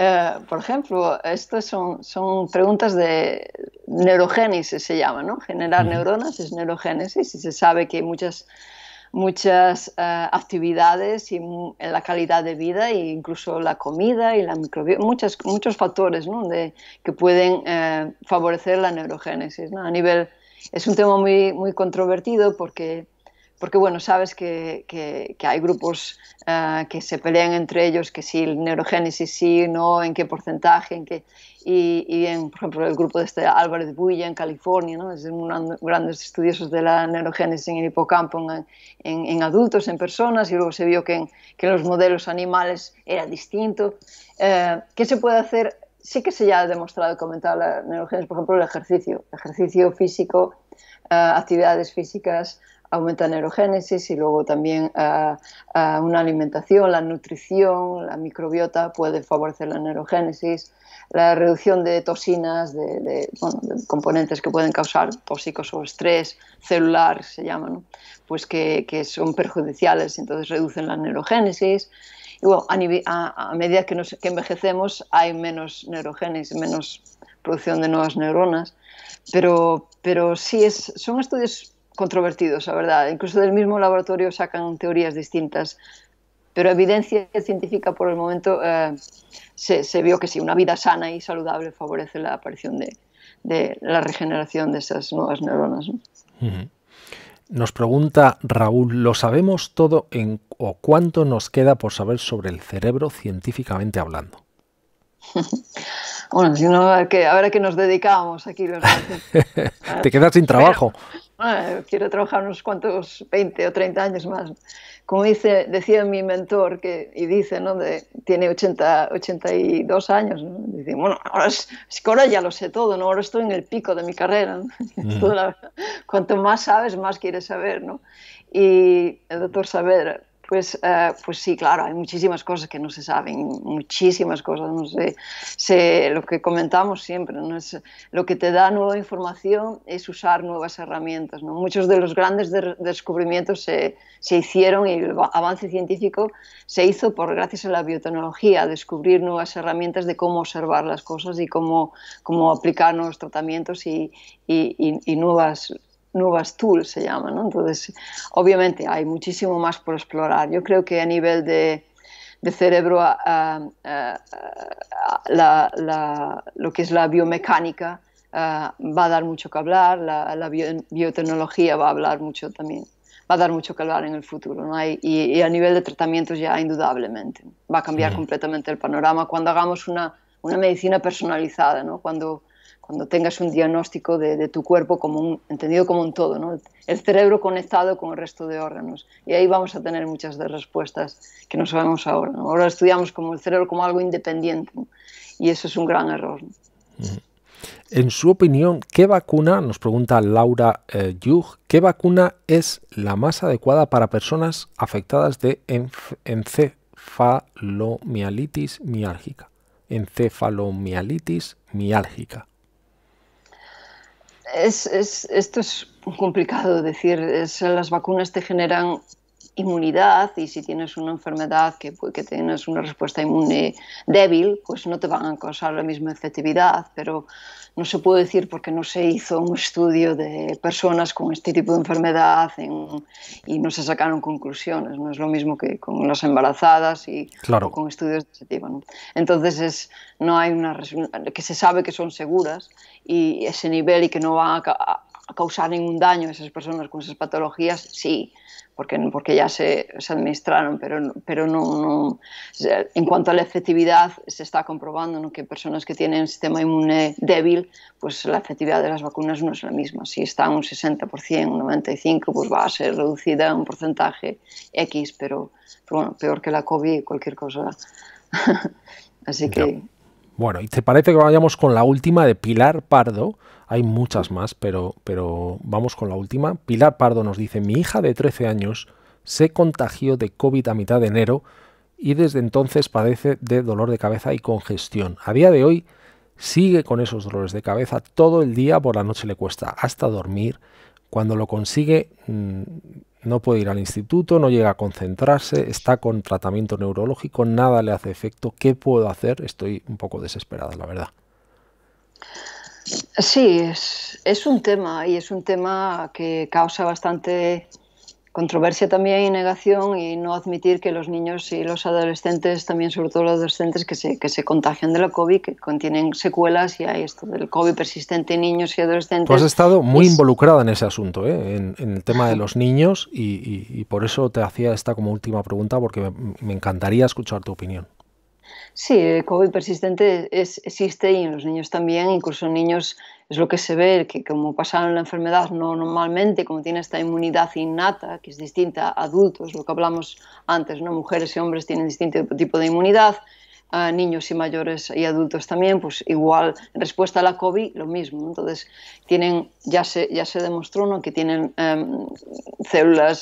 Speaker 2: Eh, por ejemplo, estas son, son preguntas de neurogénesis, se llama, ¿no? Generar neuronas es neurogénesis y se sabe que muchas muchas eh, actividades y la calidad de vida e incluso la comida y la microbiota, muchos, muchos factores ¿no? que pueden eh, favorecer la neurogénesis. ¿no? A nivel, es un tema muy, muy controvertido porque porque bueno, sabes que, que, hay grupos eh, que se pelean entre ellos, que si el neurogénesis sí, no, en qué porcentaje, en qué... Y, en, por ejemplo, el grupo de este Álvarez Bulla en California, ¿no? es uno de los grandes estudiosos de la neurogénesis en el hipocampo en, en, adultos, en personas, y luego se vio que en, que los modelos animales era distinto. Eh, ¿Qué se puede hacer? Sí que se ya ha demostrado y comentado la neurogénesis, por ejemplo, el ejercicio, ejercicio físico, eh, actividades físicas, aumenta la neurogénesis y luego también ah, ah, una alimentación, la nutrición, la microbiota puede favorecer la neurogénesis, la reducción de toxinas, de, componentes que pueden causar tóxicos o estrés celular, se llaman, pues que, son perjudiciales, entonces reducen la neurogénesis. Y bueno, a, medida que, nos, envejecemos hay menos neurogénesis, menos producción de nuevas neuronas, pero, pero sí es, son estudios controvertidos, la verdad. Incluso del mismo laboratorio sacan teorías distintas, pero evidencia científica por el momento eh, se, vio que sí, una vida sana y saludable favorece la aparición de, la regeneración de esas nuevas neuronas.
Speaker 1: Nos pregunta Raúl, ¿lo sabemos todo en, o cuánto nos queda por saber sobre el cerebro científicamente hablando?
Speaker 2: Bueno, si no, a ver nos dedicamos aquí los
Speaker 1: Te quedas sin trabajo.
Speaker 2: Eh, quiero trabajar unos cuantos 20 o 30 años más. Como dice, decía mi mentor, que, y dice, ¿no? tiene 80, 82 años, ¿no? bueno, ahora, ya lo sé todo, ¿no? Ahora estoy en el pico de mi carrera. Mm. cuanto más sabes, más quieres saber, ¿no? Y el doctor Saber pues, eh, pues sí, claro, hay muchísimas cosas que no se saben, muchísimas cosas, no sé, lo que comentamos siempre, ¿no? es, lo que te da nueva información es usar nuevas herramientas, Muchos de los grandes descubrimientos se, se, hicieron y el avance científico se hizo por gracias a la biotecnología, descubrir nuevas herramientas de cómo observar las cosas y cómo, cómo aplicar nuevos tratamientos y, y, y, y nuevas Nuevas Tools se llaman ¿no? Entonces, obviamente hay muchísimo más por explorar. Yo creo que a nivel de, cerebro, lo que es la biomecánica ah, va a dar mucho que hablar, la, biotecnología va a hablar mucho también, va a dar mucho que hablar en el futuro, ¿no? y, a nivel de tratamientos ya indudablemente va a cambiar completamente el panorama cuando hagamos una, medicina personalizada, ¿no? Cuando cuando tengas un diagnóstico de, tu cuerpo como entendido como un todo, el cerebro conectado con el resto de órganos. Y ahí vamos a tener muchas de respuestas que no sabemos ahora. Ahora estudiamos como el cerebro como algo independiente y eso es un gran error.
Speaker 1: En su opinión, ¿qué vacuna, nos pregunta Laura eh, Yug, qué vacuna es la más adecuada para personas afectadas de encefalomialitis miálgica? Encefalomialitis miálgica
Speaker 2: es, esto es complicado decir. las vacunas te generan inmunidad y si tienes una enfermedad que, pues, que tienes una respuesta inmune débil, pues no te van a causar la misma efectividad, pero no se puede decir porque no se hizo un estudio de personas con este tipo de enfermedad y no se sacaron conclusiones. No es lo mismo que con las embarazadas y con estudios de ese tipo. Entonces es, no hay una que se sabe que son seguras y ese nivel y que no van a, causar ningún daño a esas personas con esas patologías, sí, porque, porque ya se, administraron, pero, pero no, en cuanto a la efectividad se está comprobando que personas que tienen sistema inmune débil, pues la efectividad de las vacunas no es la misma. Si está un 60%, un 95%, pues va a ser reducida a un porcentaje X, pero, bueno, peor que la COVID, cualquier cosa. Así que...
Speaker 1: Bueno, ¿y te parece que vayamos con la última de Pilar Pardo? Hay muchas más, pero, pero vamos con la última. Pilar Pardo nos dice, mi hija de 13 años se contagió de COVID a mitad de enero y desde entonces padece de dolor de cabeza y congestión. A día de hoy sigue con esos dolores de cabeza todo el día, por la noche le cuesta hasta dormir. Cuando lo consigue mm, no puede ir al instituto, no llega a concentrarse, está con tratamiento neurológico, nada le hace efecto. ¿Qué puedo hacer? Estoy un poco desesperada, la verdad.
Speaker 2: Sí, es, un tema y es un tema que causa bastante controversia también y negación y no admitir que los niños y los adolescentes, también sobre todo los adolescentes que se, que se contagian de la COVID, que contienen secuelas y hay esto del COVID persistente en niños y adolescentes. Tú has
Speaker 1: estado muy involucrada en ese asunto, ¿eh? en, el tema de los niños y, por eso te hacía esta como última pregunta porque me, encantaría escuchar tu opinión.
Speaker 2: Sí, el COVID persistente existe y en los niños también, incluso niños es lo que se ve, que como pasaron la enfermedad no normalmente, como tiene esta inmunidad innata, que es distinta a adultos, lo que hablamos antes, ¿no? mujeres y hombres tienen distinto tipo de inmunidad, a ah, niños y mayores y adultos también, pues igual en respuesta a la COVID lo mismo. Entonces, tienen, ya, se, ya se demostró ¿no? que tienen em, células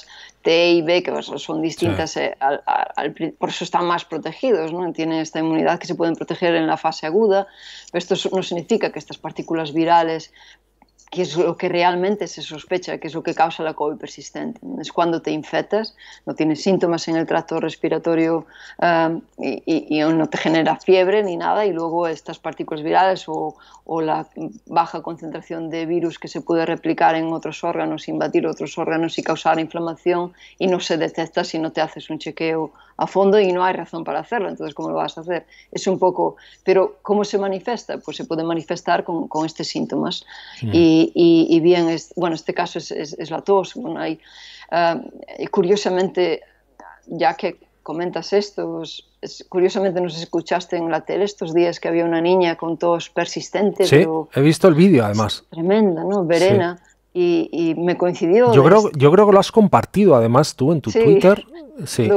Speaker 2: T y B, que pues, son distintas, eh, por eso están más protegidos, ¿no? tienen esta inmunidad que se pueden proteger en la fase aguda, esto no significa que estas partículas virales que es lo que realmente se sospecha que es lo que causa la COVID persistente. Es cuando te infectas, no tienes síntomas en el tracto respiratorio um, y, no te genera fiebre ni nada, y luego estas partículas virales o, la baja concentración de virus que se puede replicar en otros órganos, invadir otros órganos y causar inflamación, y no se detecta si no te haces un chequeo a fondo y no hay razón para hacerlo. Entonces, ¿cómo lo vas a hacer? Es un poco. Pero, ¿cómo se manifiesta? Pues se puede manifestar con, con estos síntomas. Y, y, bien, bueno, este caso es, la tos. Ah, curiosamente, ya que comentas esto, curiosamente nos escuchaste en la tele estos días que había una niña con tos persistente. Sí,
Speaker 1: he visto el vídeo además.
Speaker 2: Tremenda, ¿no? Verena y, me coincidió. Yo creo,
Speaker 1: yo creo que lo has compartido además tú en tu Twitter. Sí.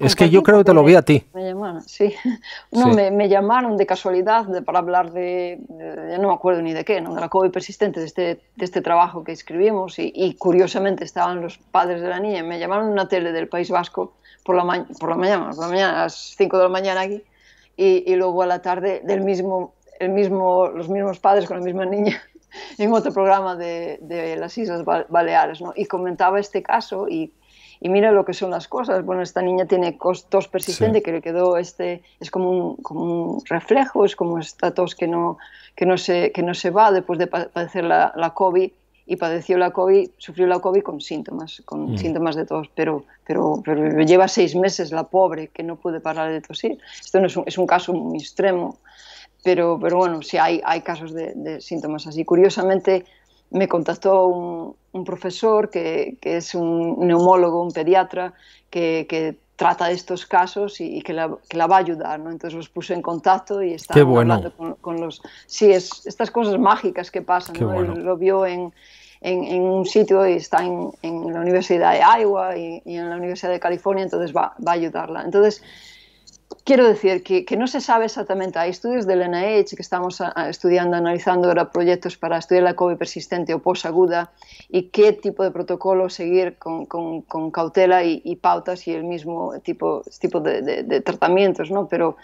Speaker 1: es que yo creo que te lo vi a ti.
Speaker 2: Me llamaron, sí. No, Me, llamaron de casualidad para hablar de, no me acuerdo ni de qué, ¿no? de la COVID persistente, de este, de este trabajo que escribimos y, curiosamente estaban los padres de la niña. Me llamaron una tele del País Vasco por la, por la mañana, por la mañana, a las 5 de la mañana aquí. Y, y, luego a la tarde del mismo, el mismo, los mismos padres con la misma niña en otro programa de, las Islas Baleares, Y comentaba este caso y, mira lo que son las cosas. Bueno, esta niña tiene tos persistente que le quedó este, es como un, como un, reflejo, es como esta tos que no, que no, se, que no se va después de padecer la, COVID y padeció la COVID, sufrió la COVID con síntomas, con mm. síntomas de tos, pero, pero, lleva seis meses la pobre que no puede parar de tosir. Esto es, un, es un caso muy extremo, pero, pero bueno, sí hay, hay casos de, síntomas así. Curiosamente, me contactó un, un profesor que, que, es un neumólogo, un pediatra, que, que trata estos casos y, que, la, que, la, va a ayudar, ¿no? Entonces los puse en contacto y está hablando con, los... Sí, es, estas cosas mágicas que pasan, ¿no? lo vio en, en, en, un sitio y está en, en la Universidad de Iowa y, y, en la Universidad de California, entonces va, va a ayudarla. Entonces Quiero decir que, no se sabe exactamente, hay estudios del NIH que estamos ah, estudiando, analizando ahora proyectos para estudiar la COVID persistente o posaguda y qué tipo de protocolo seguir con, con, cautela y, pautas y el mismo tipo, tipo de, de tratamientos, ¿no? Pero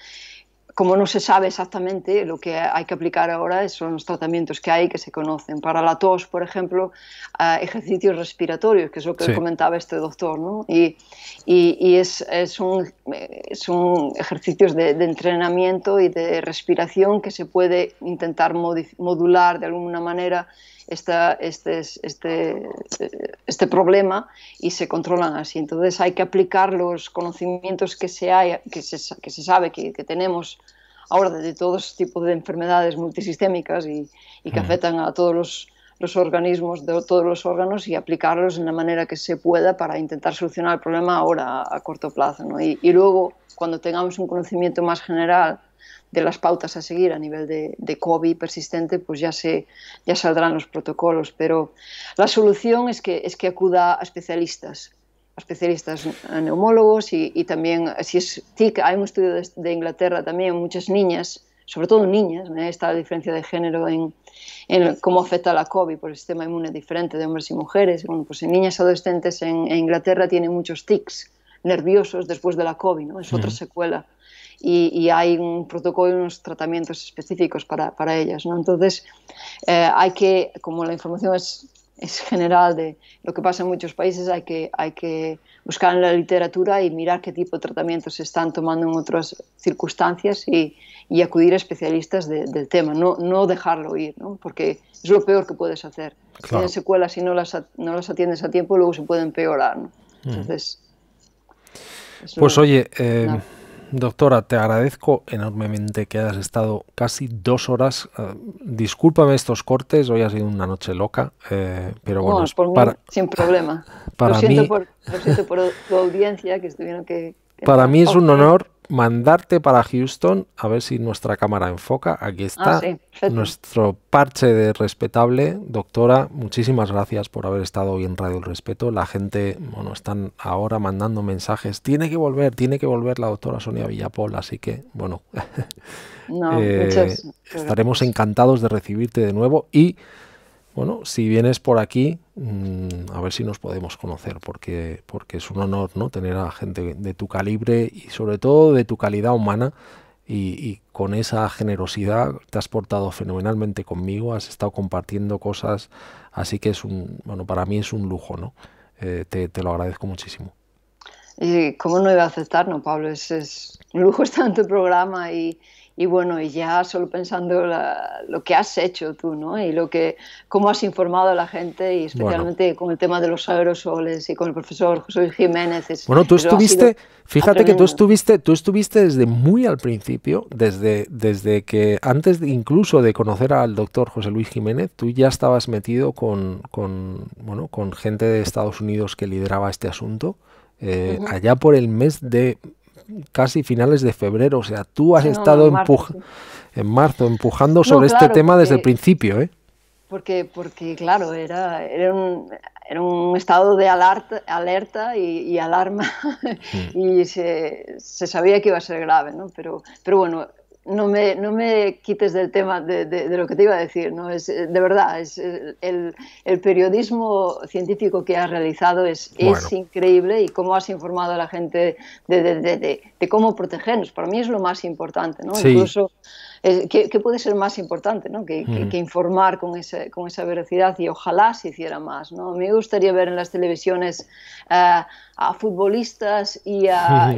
Speaker 2: como no se sabe exactamente, lo que hay que aplicar ahora son los tratamientos que hay que se conocen. Para la tos, por ejemplo, ah, ejercicios respiratorios, que es lo que comentaba este doctor, ¿no? Y, es, un, son ejercicios de, de, entrenamiento y de respiración que se puede intentar modular de alguna manera este, este, este, problema y se controlan así. Entonces hay que aplicar los conocimientos que se, que se, sabe que, tenemos ahora de todos este tipos de enfermedades multisistémicas y, que mm. afectan a todos los, organismos, de todos los órganos y aplicarlos en la manera que se pueda para intentar solucionar el problema ahora a, corto plazo. y luego, cuando tengamos un conocimiento más general, de las pautas a seguir a nivel de, de, COVID persistente, pues ya, se, ya saldrán los protocolos. Pero la solución es que, es que acuda a especialistas, a especialistas neumólogos y, y, también, si es TIC, hay un estudio de, Inglaterra también, muchas niñas, sobre todo niñas, ¿eh? está la diferencia de género en, en, cómo afecta la COVID por el sistema inmune diferente de hombres y mujeres. Bueno, pues en niñas adolescentes en, Inglaterra tienen muchos tics nerviosos después de la COVID, ¿no? es otra secuela y, hay un protocolo y unos tratamientos específicos para, para ellas. ¿no? Entonces, eh, hay que, como la información es, es, general de lo que pasa en muchos países, hay que, hay que buscar en la literatura y mirar qué tipo de tratamientos se están tomando en otras circunstancias y, y acudir a especialistas del tema, no, no dejarlo ir, ¿no? porque es lo peor que puedes hacer. Claro. tienes secuelas y no las, no las atiendes a tiempo, luego se pueden empeorar. ¿no? Mm. Entonces.
Speaker 1: Pues oye, Doctora, te agradezco enormemente que hayas estado casi dos horas. Eh, discúlpame estos cortes, hoy ha sido una noche loca, eh, pero bueno,
Speaker 2: sin problema. lo, siento por, tu audiencia que estuvieron que...
Speaker 1: para mí es un honor mandarte para Houston, a ver si nuestra cámara enfoca. Aquí ah, está nuestro parche de respetable. Doctora, muchísimas gracias por haber estado hoy en Radio El Respeto. La gente, bueno, están ahora mandando mensajes. Tiene que volver, tiene que volver la doctora Sonia Villapol, así que, bueno, eh, estaremos encantados de recibirte de nuevo y bueno, si vienes por aquí, mm, a ver si nos podemos conocer, porque, porque es un honor ¿no? tener a gente de tu calibre y sobre todo de tu calidad humana. Y, con esa generosidad te has portado fenomenalmente conmigo, has estado compartiendo cosas, así que es un, bueno, para mí es un lujo, ¿no? Eh, te, lo agradezco muchísimo.
Speaker 2: ¿Y eh, ¿Cómo no iba a aceptar, no, Pablo? Es, es, un lujo estar en tu programa y, y bueno, y ya solo pensando lo que has hecho tú, ¿no? Y lo que, cómo has informado a la gente y especialmente con el tema de los aerosoles y con el profesor José Luis Jiménez. bueno, tú estuviste, fíjate que tú
Speaker 1: estuviste, tú estuviste desde muy al principio, desde, desde que antes incluso de conocer al doctor José Luis Jiménez, tú ya estabas metido con, con, bueno, con gente de Estados Unidos que lideraba este asunto. Eh, allá por el mes de casi finales de febrero. O sea, tú has ah, estado en, marzo, empujando sobre este tema desde el principio. ¿eh?
Speaker 2: Porque, porque claro, era, era, un, estado de alerta, alerta y, alarma hmm. y se, se, sabía que iba a ser grave, ¿no? Pero, pero bueno, no me, quites del tema de, lo que te iba a decir, ¿no? Es, eh, de verdad, es eh, el, periodismo científico que has realizado es, es increíble y cómo has informado a la gente de, cómo protegernos. Para mí es lo más importante, ¿no? Incluso ¿Qué, puede ser más importante ¿no? que, mm. informar con, con esa veracidad? Y ojalá se hiciera más. ¿no? Me gustaría ver en las televisiones eh, a futbolistas y a,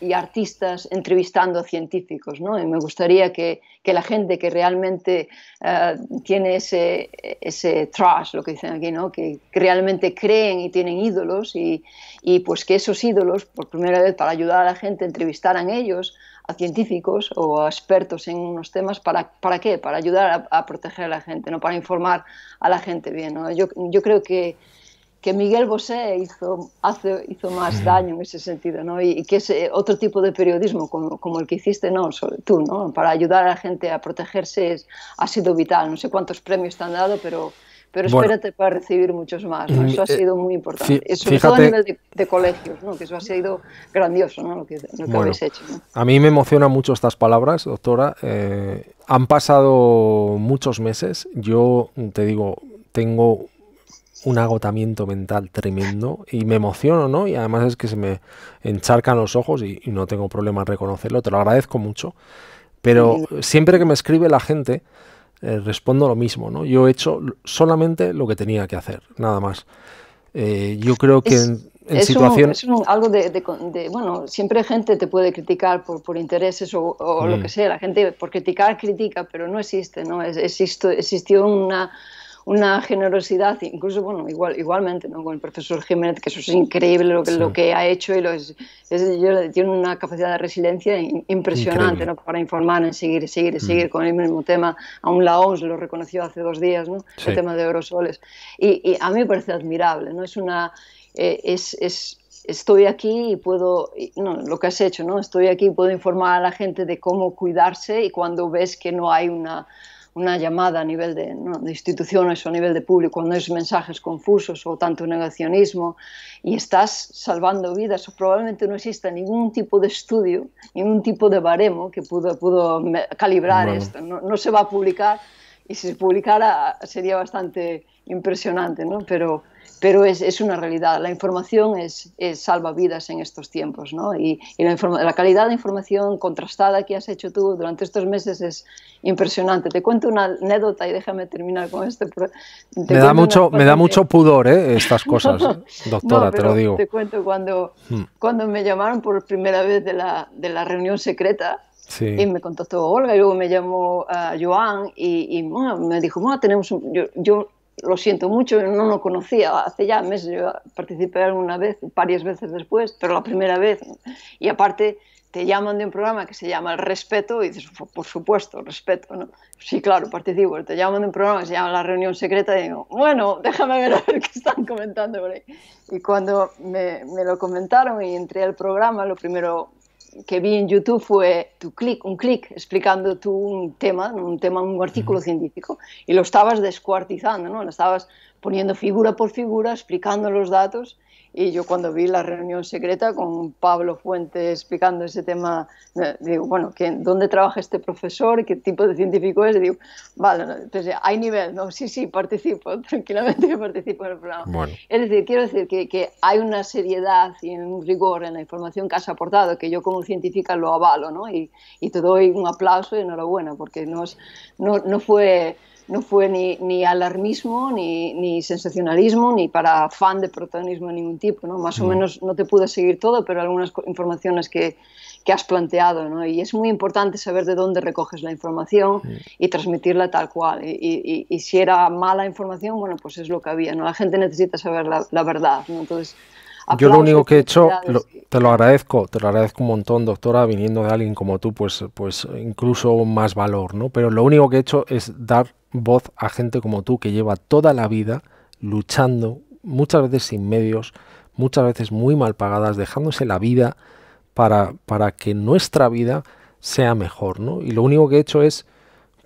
Speaker 2: y artistas entrevistando a científicos. ¿no? Y me gustaría que, que la gente que realmente eh, tiene ese, ese trash, lo que dicen aquí, ¿no? que, realmente creen y tienen ídolos y, y, pues que esos ídolos, por primera vez para ayudar a la gente, entrevistaran ellos a científicos o a expertos en unos temas. ¿Para, para qué? Para ayudar a, proteger a la gente, no para informar a la gente bien. Yo, yo creo que, que Miguel Bosé hizo, hace, hizo más daño en ese sentido, ¿no? Y, que es otro tipo de periodismo como, como el que hiciste no, tú, ¿no? Para ayudar a la gente a protegerse ha sido vital. No sé cuántos premios te han dado, pero pero espérate para recibir muchos más. Mm, eso ha eh, sido muy importante. sobre todo a de, colegios, que eso ha sido grandioso lo que, habéis hecho.
Speaker 1: A mí me emocionan mucho estas palabras, doctora. Eh, han pasado muchos meses. Yo te digo, tengo un agotamiento mental tremendo y me emociono, ¿no? Y además es que se me encharcan los ojos y, y no tengo problema en reconocerlo. Te lo agradezco mucho. Pero siempre que me escribe la gente, eh, respondo lo mismo, ¿no? Yo he hecho solamente lo que tenía que hacer, nada más. Eh, yo creo que en, situaciones es
Speaker 2: algo de, Bueno, siempre gente te puede criticar por, por intereses o, lo que mm. sea. La gente por criticar critica, pero no existe, ¿no? existe, existió una una generosidad, incluso, bueno, igual, igualmente, ¿no? Con el profesor Jiménez, que eso es increíble lo que, lo que ha hecho y lo tiene una capacidad de resiliencia impresionante, ¿no? Para informar, en seguir, seguir, mm. seguir con el mismo tema. Aún la OMS lo reconoció hace dos días, ¿no? El tema de eurosoles. Y, a mí me parece admirable, ¿no? Es una... Eh, es, es estoy aquí y puedo, no, lo que has hecho, ¿no? Estoy aquí y puedo informar a la gente de cómo cuidarse y cuando ves que no hay una, una llamada a nivel de, instituciones o a nivel de público, cuando es mensajes confusos o tanto negacionismo, y estás salvando vidas. O probablemente no exista ningún tipo de estudio, ningún tipo de baremo que pudo, pudo calibrar esto. No, no, se va a publicar, y si se publicara sería bastante impresionante, ¿no? Pero pero es, es una realidad. La información es, es, salva vidas en estos tiempos, ¿no? Y, la, la, calidad de información contrastada que has hecho tú durante estos meses es impresionante. Te cuento una anécdota y déjame terminar con esto. me da, mucho, me da mucho
Speaker 1: pudor ¿eh? estas cosas, doctora, te lo digo. Te
Speaker 2: cuento cuando, hmm. cuando me llamaron por primera vez de la, de la reunión secreta, Y me contactó Olga y luego me llamó ah, Joan y, y me dijo, bueno, tenemos un... yo lo siento mucho, no lo conocía hace ya meses, yo participé alguna vez, varias veces después, pero la primera vez. Y aparte te llaman de un programa que se llama El Respeto y dices, por supuesto, respeto, ¿no? Sí, claro, participo. Te llaman de un programa que se llama La Reunión Secreta y digo, bueno, déjame ver a ver qué están comentando Y cuando me, me lo comentaron y entré al programa, lo primero que vi en YouTube fue tu clic, un clic explicando tú un tema, un tema, un artículo científico, y lo estabas descuartizando, ¿no? Lo estabas poniendo figura por figura, explicando los datos, y yo cuando vi la reunión secreta con Pablo Fuentes explicando ese tema, eh, digo, bueno, ¿dónde trabaja este profesor? ¿Qué tipo de científico es? digo, vale, entonces pues, hay nivel, ¿no? Sí, sí, participo, tranquilamente participo en el programa. Es decir, quiero decir que, que, hay una seriedad y un rigor en la información que has aportado, que yo como científica lo avalo, ¿no? Y, y te doy un aplauso y enhorabuena, porque no, no, no fue no fue ni, alarmismo, ni, sensacionalismo, ni para fan de protagonismo de ningún tipo. ¿no? Más o mm. menos no te pude seguir todo, pero algunas informaciones que, has planteado. ¿no? Y es muy importante saber de dónde recoges la información y transmitirla tal cual. Y, si era mala información, bueno, pues es lo que había. ¿no? La gente necesita saber la, verdad. ¿no? Entonces,
Speaker 1: yo lo único que he hecho, te lo agradezco, te lo agradezco un montón, doctora, viniendo de alguien como tú, pues, pues incluso más valor, ¿no? Pero lo único que he hecho es dar voz a gente como tú que lleva toda la vida luchando, muchas veces sin medios, muchas veces muy mal pagadas, dejándose la vida para, para que nuestra vida sea mejor, ¿no? Y lo único que he hecho es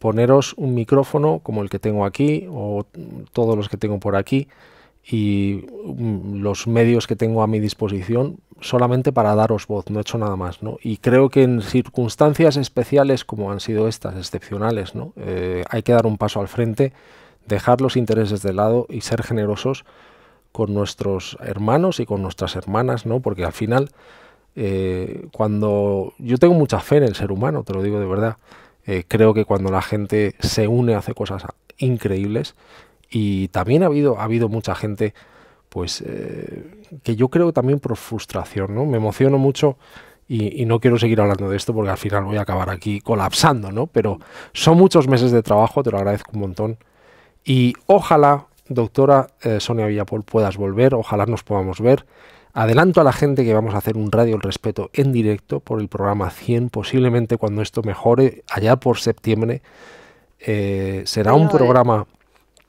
Speaker 1: poneros un micrófono como el que tengo aquí o todos los que tengo por aquí y mm, los medios que tengo a mi disposición solamente para daros voz, no he hecho nada más, Y creo que en circunstancias especiales como han sido estas, excepcionales, ¿no? Eh, hay que dar un paso al frente, dejar los intereses de lado y ser generosos con nuestros hermanos y con nuestras hermanas, ¿no? Porque al final, eh, cuando... Yo tengo mucha fe en el ser humano, te lo digo de verdad. Eh, creo que cuando la gente se une hace cosas increíbles y también ha habido, ha habido mucha gente, pues, eh, que yo creo también por frustración, ¿no? Me emociono mucho y, no quiero seguir hablando de esto porque al final voy a acabar aquí colapsando, ¿no? Pero son muchos meses de trabajo, te lo agradezco un montón. Y ojalá, doctora eh, Sonia Villapol, puedas volver, ojalá nos podamos ver. Adelanto a la gente que vamos a hacer un Radio El Respeto en directo por el programa 100, posiblemente cuando esto mejore, allá por septiembre. Eh, será un programa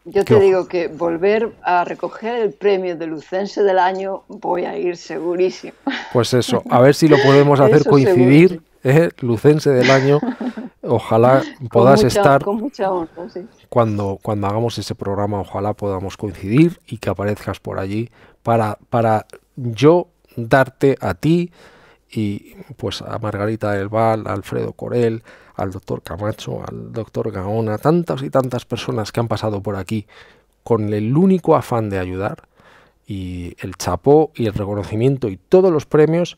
Speaker 1: yo te digo
Speaker 2: que volver a recoger el premio de Lucense del año voy a ir segurísimo.
Speaker 1: Pues eso, a ver si lo podemos hacer coincidir, ¿eh? Lucense del año. Ojalá puedas estar con cuando, cuando hagamos ese programa, ojalá podamos coincidir y que aparezcas por allí para, para yo darte a ti y pues a Margarita del Val, a Alfredo Corel, al doctor Camacho, al doctor Gaona, tantas y tantas personas que han pasado por aquí con el único afán de ayudar y el chapó y el reconocimiento y todos los premios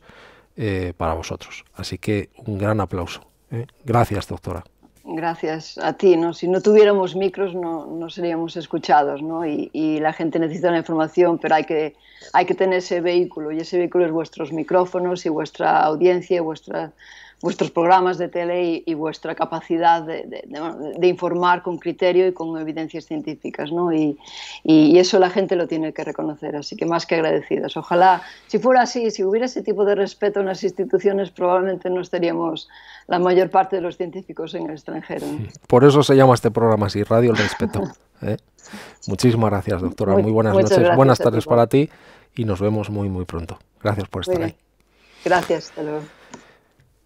Speaker 1: eh, para vosotros. Así que un gran aplauso. ¿eh? Gracias, doctora.
Speaker 2: Gracias a ti. ¿no? Si no tuviéramos micros no, no seríamos escuchados ¿no? Y, la gente necesita la información, pero hay que, hay que tener ese vehículo y ese vehículo es vuestros micrófonos y vuestra audiencia, y vuestra vuestros programas de tele y, vuestra capacidad de, de, informar con criterio y con evidencias científicas, ¿no? Y, y, eso la gente lo tiene que reconocer, así que más que agradecidas Ojalá, si fuera así, si hubiera ese tipo de respeto en las instituciones, probablemente no estaríamos la mayor parte de los científicos en el extranjero.
Speaker 1: Por eso se llama este programa así, Radio El Respeto. ¿eh? Muchísimas gracias, doctora. Muy, buenas noches, buenas tardes para ti y nos vemos muy, muy pronto. Gracias por estar ahí.
Speaker 2: Gracias, hasta luego.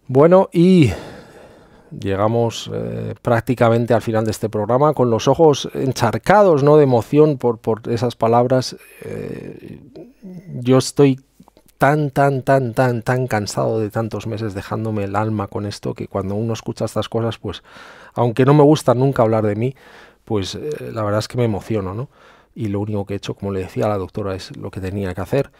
Speaker 1: Bueno, y llegamos eh, prácticamente al final de este programa con los ojos encharcados de emoción por, por esas palabras. Eh, yo estoy tan, tan, tan, tan, tan cansado de tantos meses dejándome el alma con esto que cuando uno escucha estas cosas, pues aunque no me gusta nunca hablar de mí, pues eh, la verdad es que me emociono, Y lo único que he hecho, como le decía a la doctora, es lo que tenía que hacer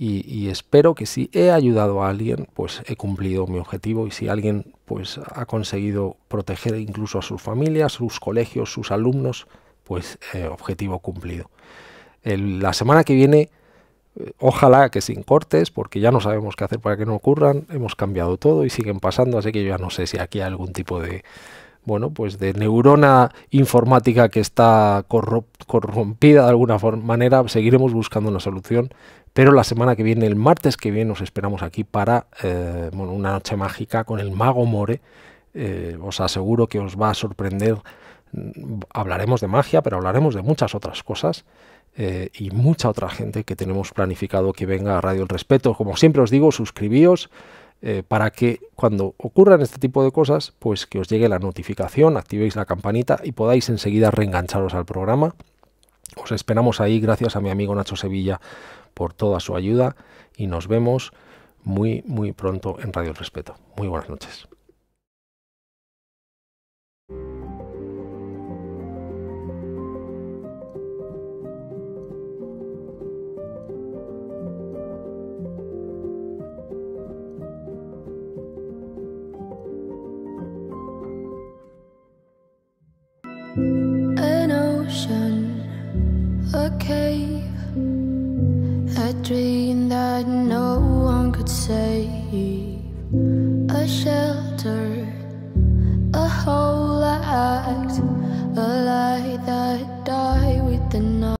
Speaker 1: y, espero que si he ayudado a alguien, pues he cumplido mi objetivo y si alguien pues ha conseguido proteger incluso a sus familias, sus colegios, sus alumnos, pues eh, objetivo cumplido. la semana que viene, eh, ojalá que sin cortes, porque ya no sabemos qué hacer para que no ocurran, hemos cambiado todo y siguen pasando, así que yo ya no sé si aquí hay algún tipo de, bueno, pues de neurona informática que está corrompida de alguna manera, seguiremos buscando una solución pero la semana que viene, el martes que viene, nos esperamos aquí para eh, una noche mágica con el mago More. Eh, os aseguro que os va a sorprender. Mm, hablaremos de magia, pero hablaremos de muchas otras cosas. Eh, y mucha otra gente que tenemos planificado que venga a Radio El Respeto. Como siempre os digo, suscribíos para que cuando ocurran este tipo de cosas, pues que os llegue la notificación, activéis la campanita y podáis enseguida reengancharos al programa. Os esperamos ahí, gracias a mi amigo Nacho Sevilla por toda su ayuda y nos vemos muy, muy pronto en Radio Respeto. Muy buenas noches.
Speaker 2: A dream that no one could
Speaker 1: save A shelter, a whole act A light that died with the night